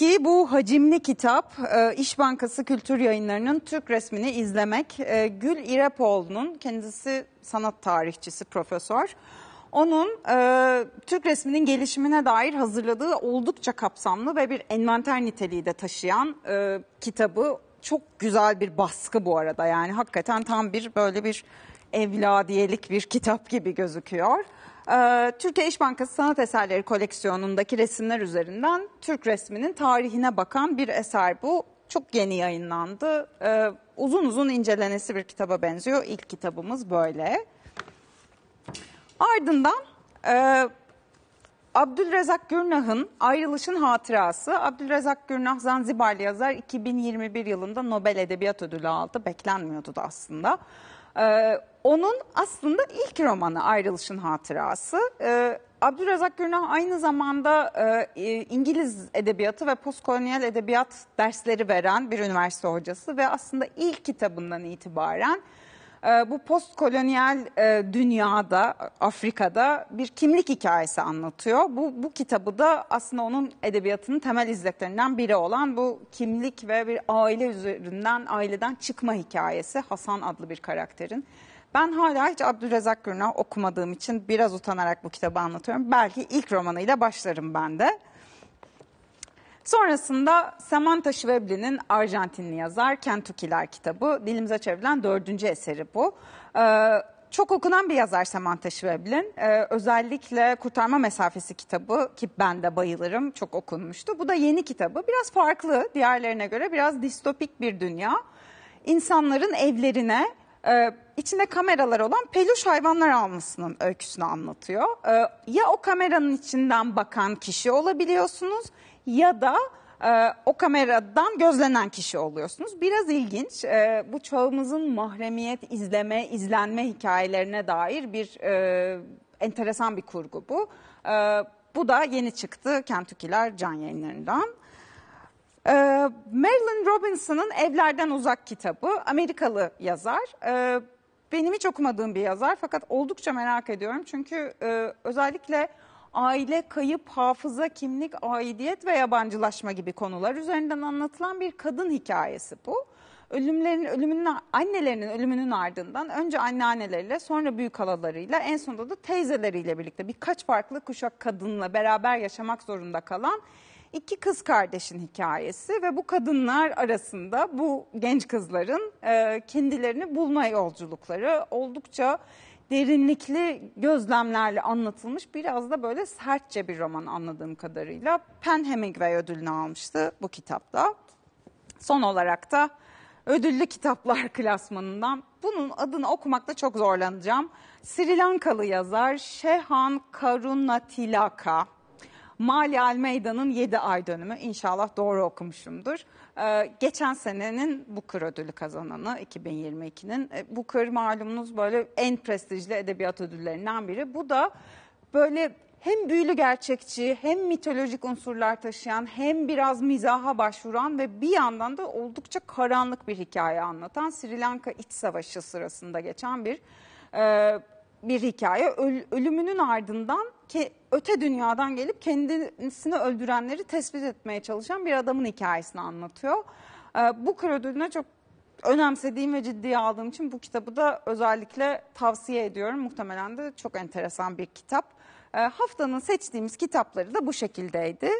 ki bu hacimli kitap e, İş Bankası Kültür Yayınları'nın Türk resmini izlemek. E, Gül İrepoğlu'nun kendisi sanat tarihçisi, profesör. Onun e, Türk resminin gelişimine dair hazırladığı oldukça kapsamlı ve bir envanter niteliği de taşıyan e, kitabı çok güzel bir baskı bu arada yani hakikaten tam bir böyle bir evladiyelik bir kitap gibi gözüküyor. Ee, Türkiye İş Bankası Sanat Eserleri koleksiyonundaki resimler üzerinden Türk resminin tarihine bakan bir eser bu. Çok yeni yayınlandı. Ee, uzun uzun incelenesi bir kitaba benziyor. İlk kitabımız böyle. Ardından e, Abdülrezak Gürnah'ın Ayrılışın Hatırası. Abdülrezak Gürnah Zanzibarlı yazar 2021 yılında Nobel Edebiyat Ödülü aldı. Beklenmiyordu da aslında. Ee, onun aslında ilk romanı Ayrılışın Hatırası. Ee, Abdülrazak Gürnah aynı zamanda e, e, İngiliz edebiyatı ve postkolonyal edebiyat dersleri veren bir üniversite hocası ve aslında ilk kitabından itibaren ee, bu postkolonyal e, dünyada, Afrika'da bir kimlik hikayesi anlatıyor. Bu, bu kitabı da aslında onun edebiyatının temel izleklerinden biri olan bu kimlik ve bir aile üzerinden, aileden çıkma hikayesi Hasan adlı bir karakterin. Ben hala hiç Abdülrezzak Gürna okumadığım için biraz utanarak bu kitabı anlatıyorum. Belki ilk romanıyla başlarım ben de. Sonrasında Samantha Schweblin'in Arjantinli yazar Kentukiler kitabı. Dilimize çevrilen dördüncü eseri bu. Ee, çok okunan bir yazar Samantha Schweblin. Ee, özellikle Kurtarma Mesafesi kitabı ki ben de bayılırım çok okunmuştu. Bu da yeni kitabı. Biraz farklı diğerlerine göre biraz distopik bir dünya. İnsanların evlerine e, içinde kameralar olan peluş hayvanlar almasının öyküsünü anlatıyor. E, ya o kameranın içinden bakan kişi olabiliyorsunuz ya da e, o kameradan gözlenen kişi oluyorsunuz. Biraz ilginç e, bu çağımızın mahremiyet izleme, izlenme hikayelerine dair bir e, enteresan bir kurgu bu. E, bu da yeni çıktı Kentukiler, can yayınlarından. E, Marilyn Robinson'ın Evlerden Uzak kitabı Amerikalı yazar. E, benim hiç okumadığım bir yazar fakat oldukça merak ediyorum. Çünkü e, özellikle aile kayıp, hafıza, kimlik, aidiyet ve yabancılaşma gibi konular üzerinden anlatılan bir kadın hikayesi bu. Ölümlerin, ölümünün, annelerinin ölümünün ardından önce anneanneleriyle sonra büyük halalarıyla en sonunda da teyzeleriyle birlikte birkaç farklı kuşak kadınla beraber yaşamak zorunda kalan iki kız kardeşin hikayesi ve bu kadınlar arasında bu genç kızların e, kendilerini bulma yolculukları oldukça derinlikli gözlemlerle anlatılmış biraz da böyle sertçe bir roman anladığım kadarıyla. Pen Hemingway ödülünü almıştı bu kitapta. Son olarak da ödüllü kitaplar klasmanından bunun adını okumakta çok zorlanacağım. Sri Lankalı yazar Şehan Karunatilaka Mali Almeyda'nın 7 ay dönümü inşallah doğru okumuşumdur. Ee, geçen senenin Booker ödülü kazananı 2022'nin. E, Booker malumunuz böyle en prestijli edebiyat ödüllerinden biri. Bu da böyle hem büyülü gerçekçi hem mitolojik unsurlar taşıyan hem biraz mizaha başvuran ve bir yandan da oldukça karanlık bir hikaye anlatan Sri Lanka iç Savaşı sırasında geçen bir e, bir hikaye. Öl, ölümünün ardından ki öte dünyadan gelip kendisini öldürenleri tespit etmeye çalışan bir adamın hikayesini anlatıyor. Ee, bu ödülüne çok önemsediğim ve ciddiye aldığım için bu kitabı da özellikle tavsiye ediyorum. Muhtemelen de çok enteresan bir kitap. Ee, haftanın seçtiğimiz kitapları da bu şekildeydi.